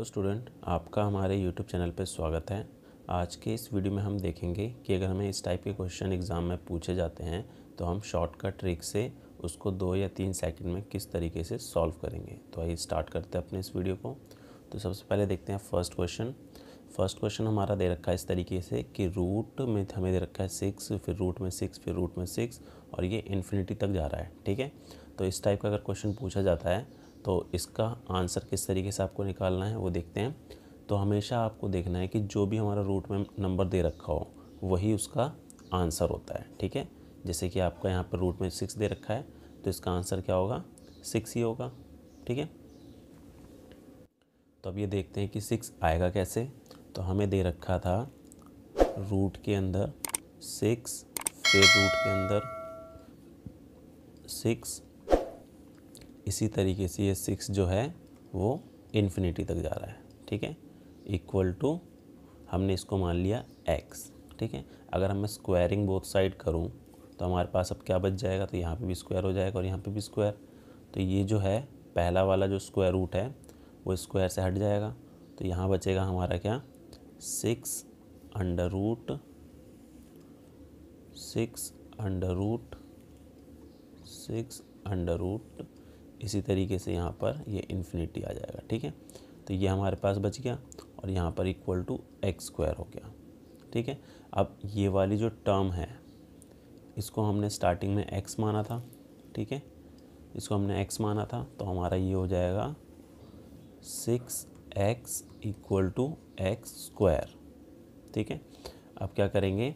Hello student आपका हमारे YouTube channel पर स्वागत है आज के इस वीडियो में हम देखेंगे कि अगर हमें इस टाइप के क्वेश्चन एग्ज़ाम में पूछे जाते हैं तो हम शॉर्टकट ट्रिक से उसको दो या तीन सेकंड में किस तरीके से सॉल्व करेंगे तो आइए स्टार्ट करते हैं अपने इस वीडियो को तो सबसे पहले देखते हैं फर्स्ट क्वेश्चन फर्स्ट क्वेश्चन हमारा दे रखा है इस तरीके से कि रूट में हमें दे रखा है सिक्स फिर रूट में सिक्स फिर रूट में सिक्स और ये इन्फिनिटी तक जा रहा है ठीक है तो इस टाइप का अगर क्वेश्चन पूछा जाता है तो इसका आंसर किस तरीके से आपको निकालना है वो देखते हैं तो हमेशा आपको देखना है कि जो भी हमारा रूट में नंबर दे रखा हो वही उसका आंसर होता है ठीक है जैसे कि आपका यहाँ पर रूट में सिक्स दे रखा है तो इसका आंसर क्या होगा सिक्स ही होगा ठीक है तो अब ये देखते हैं कि सिक्स आएगा कैसे तो हमें दे रखा था रूट के अंदर सिक्स फिर रूट के अंदर सिक्स इसी तरीके से ये सिक्स जो है वो इन्फिनिटी तक जा रहा है ठीक है इक्वल टू हमने इसको मान लिया एक्स ठीक है अगर हमें स्क्वायरिंग बोथ साइड करूं तो हमारे पास अब क्या बच जाएगा तो यहाँ पे भी स्क्वायर हो जाएगा और यहाँ पे भी स्क्वायर तो ये जो है पहला वाला जो स्क्वायर रूट है वो स्क्वायर से हट जाएगा तो यहाँ बचेगा हमारा क्या six under root six under root six under root इसी तरीके से यहाँ पर ये इन्फिनिटी आ जाएगा ठीक है तो ये हमारे पास बच गया और यहाँ पर इक्वल टू एक्स स्क्वायर हो गया ठीक है अब ये वाली जो टर्म है इसको हमने स्टार्टिंग में एक्स माना था ठीक है इसको हमने एक्स माना था तो हमारा ये हो जाएगा six x equal to x square ठीक है अब क्या करेंगे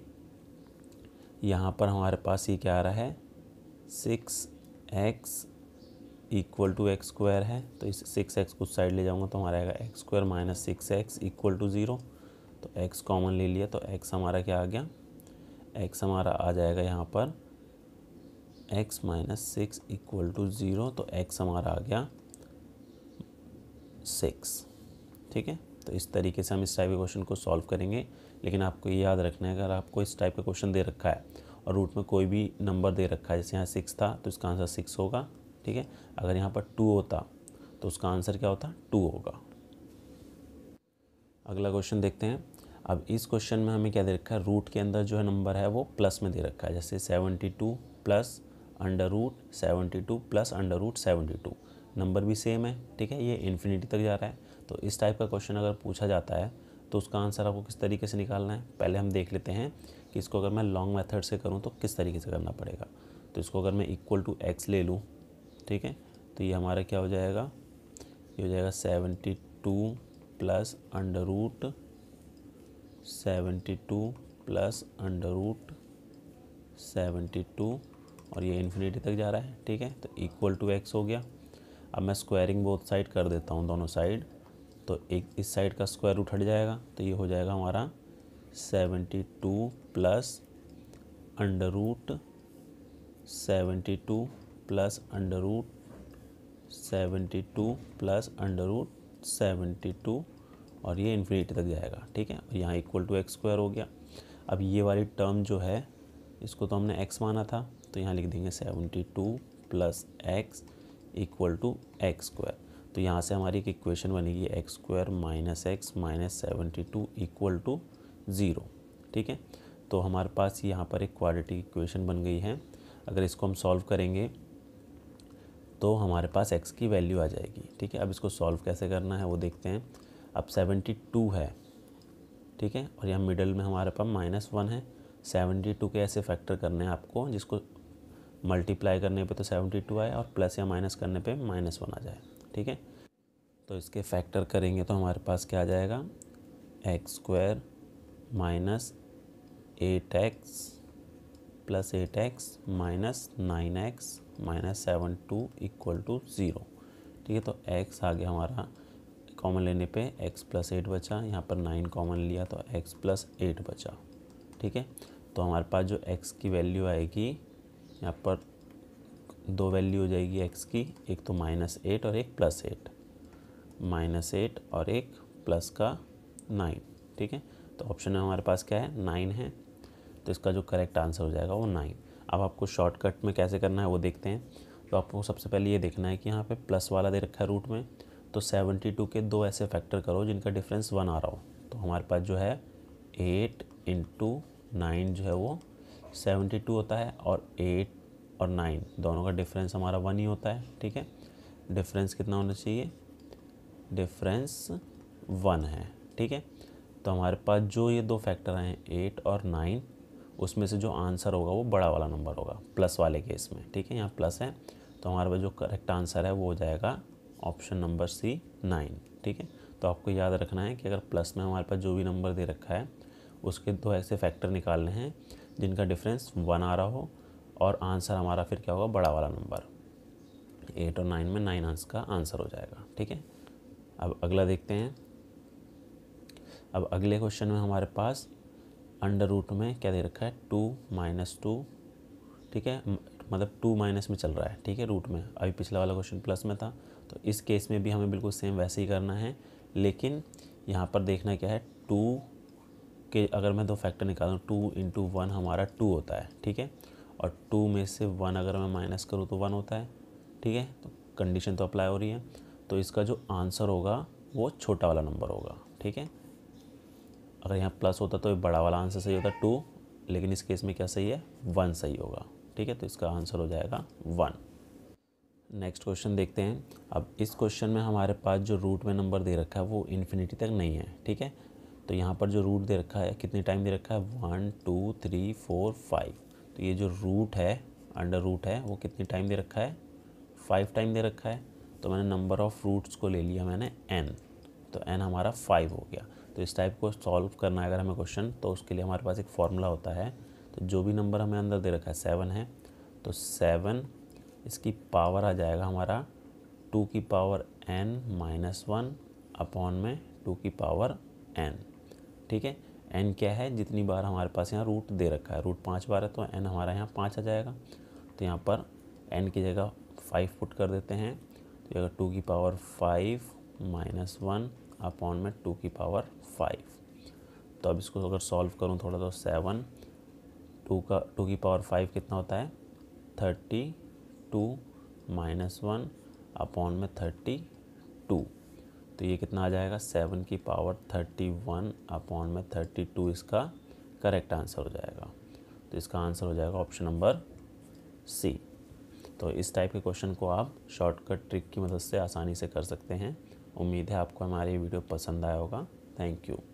यहाँ पर हमारे पास ये क्या आ रहा है six x equal to x square है तो इस सिक्स एक्स कुछ साइड ले जाऊँगा तो हमारा आएगा x square minus six x equal to zero तो एक्स कॉमन ले लिया तो एक्स हमारा क्या आ गया एक्स हमारा आ जाएगा यहाँ पर x minus six equal to zero तो एक्स हमारा आ गया सिक्स ठीक है तो इस तरीके से हम इस टाइप के क्वेश्चन को सॉल्व करेंगे लेकिन आपको ये याद रखना है अगर आपको इस टाइप का क्वेश्चन दे रखा है और रूट में कोई भी नंबर दे रखा है जैसे यहाँ सिक्स था तो इसका आंसर सिक्स होगा ठीक है अगर यहाँ पर टू होता तो उसका आंसर क्या होता टू होगा अगला क्वेश्चन देखते हैं अब इस क्वेश्चन में हमें क्या दे रखा है रूट के अंदर जो है नंबर है वो प्लस में दे रखा है जैसे seventy two plus under root seventy two plus under root seventy two number भी सेम है ठीक है ये इन्फिनिटी तक जा रहा है तो इस टाइप का क्वेश्चन अगर पूछा जाता है तो उसका आंसर आपको किस तरीके से निकालना है पहले हम देख लेते हैं कि इसको अगर मैं लॉन्ग मेथड से करूँ तो किस तरीके से करना पड़ेगा तो इसको अगर मैं इक्वल टू एक्स ले लूँ ठीक है तो ये हमारा क्या हो जाएगा ये हो जाएगा seventy two plus under root seventy two plus under root seventy two और ये इन्फिनिटी तक जा रहा है ठीक है तो इक्वल टू एक्स हो गया अब मैं स्क्वायरिंग बोथ साइड कर देता हूँ दोनों साइड तो एक इस साइड का स्क्वायर रूट हट जाएगा तो ये हो जाएगा हमारा seventy two plus under root seventy two plus under root seventy two plus under root seventy two और ये इन्फिनिटी तक जाएगा ठीक है और यहाँ इक्वल टू एक्स स्क्वायर हो गया अब ये वाली टर्म जो है इसको तो हमने एक्स माना था तो यहाँ लिख देंगे seventy two plus x equal to x square तो यहाँ से हमारी एक इक्वेशन बनेगी x square minus x minus seventy two equal to zero ठीक है तो हमारे पास यहाँ पर एक क्वाड्रेटिक इक्वेशन बन गई है अगर इसको हम सॉल्व करेंगे तो हमारे पास एक्स की वैल्यू आ जाएगी ठीक है अब इसको सॉल्व कैसे करना है वो देखते हैं अब सेवेंटी टू है ठीक है और यहाँ मिडल में हमारे पास माइनस वन है सेवेंटी टू के ऐसे फैक्टर करने हैं आपको जिसको मल्टीप्लाई करने पे तो सेवेंटी टू आए और प्लस या माइनस करने पे माइनस वन आ जाए ठीक है तो इसके फैक्टर करेंगे तो हमारे पास क्या आ जाएगा x square minus eight x plus eight x minus nine x minus seven two equal to zero ठीक है तो x आ गया हमारा कॉमन लेने पे x प्लस एट बचा यहाँ पर नाइन कॉमन लिया तो x प्लस एट बचा ठीक है तो हमारे पास जो x की वैल्यू आएगी यहाँ पर दो वैल्यू हो जाएगी x की एक तो माइनस एट और एक प्लस एट माइनस एट और एक प्लस का नाइन ठीक है तो ऑप्शन हमारे पास क्या है नाइन है तो इसका जो करेक्ट आंसर हो जाएगा वो नाइन अब आपको शॉर्टकट में कैसे करना है वो देखते हैं तो आपको सबसे पहले ये देखना है कि यहाँ पे प्लस वाला दे रखा है रूट में तो सेवेंटी टू के दो ऐसे फैक्टर करो जिनका डिफरेंस वन आ रहा हो तो हमारे पास जो है एट इंटू नाइन जो है वो सेवेंटी टू होता है और एट और नाइन दोनों का डिफरेंस हमारा वन ही होता है ठीक है डिफरेंस कितना होना चाहिए डिफरेंस वन है ठीक है तो हमारे पास जो ये दो फैक्टर आए हैं एट और नाइन उसमें से जो आंसर होगा वो बड़ा वाला नंबर होगा प्लस वाले केस में ठीक है यहाँ प्लस है तो हमारे पास जो करेक्ट आंसर है वो हो जाएगा ऑप्शन नंबर सी नाइन ठीक है तो आपको याद रखना है कि अगर प्लस में हमारे पास जो भी नंबर दे रखा है उसके दो ऐसे फैक्टर निकालने हैं जिनका डिफरेंस वन आ रहा हो और आंसर हमारा फिर क्या होगा बड़ा वाला नंबर एट और नाइन में नाइन आंसर का आंसर हो जाएगा ठीक है अब अगला देखते हैं अब अगले क्वेश्चन में हमारे पास अंडर रूट में क्या दे रखा है टू माइनस टू ठीक है मतलब टू माइनस में चल रहा है ठीक है रूट में अभी पिछला वाला क्वेश्चन प्लस में था तो इस केस में भी हमें बिल्कुल सेम वैसे ही करना है लेकिन यहाँ पर देखना क्या है टू के अगर मैं दो फैक्टर निकालूँ टू इंटू वन हमारा टू होता है ठीक है और टू में से वन अगर मैं माइनस करूँ तो वन होता है ठीक है तो कंडीशन तो अप्लाई हो रही है तो इसका जो आंसर होगा वो छोटा वाला नंबर होगा ठीक है अगर यहाँ प्लस होता तो बड़ा वाला आंसर सही होता टू लेकिन इस केस में क्या सही है वन सही होगा ठीक है तो इसका आंसर हो जाएगा वन नेक्स्ट क्वेश्चन देखते हैं अब इस क्वेश्चन में हमारे पास जो रूट में नंबर दे रखा है वो इन्फिनिटी तक नहीं है ठीक है तो यहाँ पर जो रूट दे रखा है कितने टाइम दे रखा है one two three four five तो ये जो रूट है अंडर रूट है वो कितने टाइम दे रखा है फाइव टाइम दे रखा है तो मैंने नंबर ऑफ़ रूट्स को ले लिया मैंने एन तो एन हमारा फाइव हो गया तो इस टाइप को सॉल्व करना है अगर हमें क्वेश्चन तो उसके लिए हमारे पास एक फार्मूला होता है तो जो भी नंबर हमें अंदर दे रखा है सेवन है तो सेवन इसकी पावर आ जाएगा हमारा टू की power n minus one upon में टू की पावर एन ठीक है एन क्या है जितनी बार हमारे पास यहाँ रूट दे रखा है रूट पाँच बार है तो एन हमारा यहाँ पाँच आ जाएगा तो यहाँ पर एन की जगह फाइव फुट कर देते हैं तो अगर टू की power five minus one upon में टू की पावर फाइव तो अब इसको अगर सॉल्व करूँ थोड़ा तो सेवन टू का टू की पावर फाइव कितना होता है thirty two minus one upon में थर्टी टू तो ये कितना आ जाएगा सेवन की पावर थर्टी वन अपॉन में थर्टी टू इसका करेक्ट आंसर हो जाएगा तो इसका आंसर हो जाएगा ऑप्शन नंबर सी तो इस टाइप के क्वेश्चन को आप शॉर्टकट ट्रिक की मदद से आसानी से कर सकते हैं उम्मीद है आपको हमारी वीडियो पसंद आया होगा Thank you.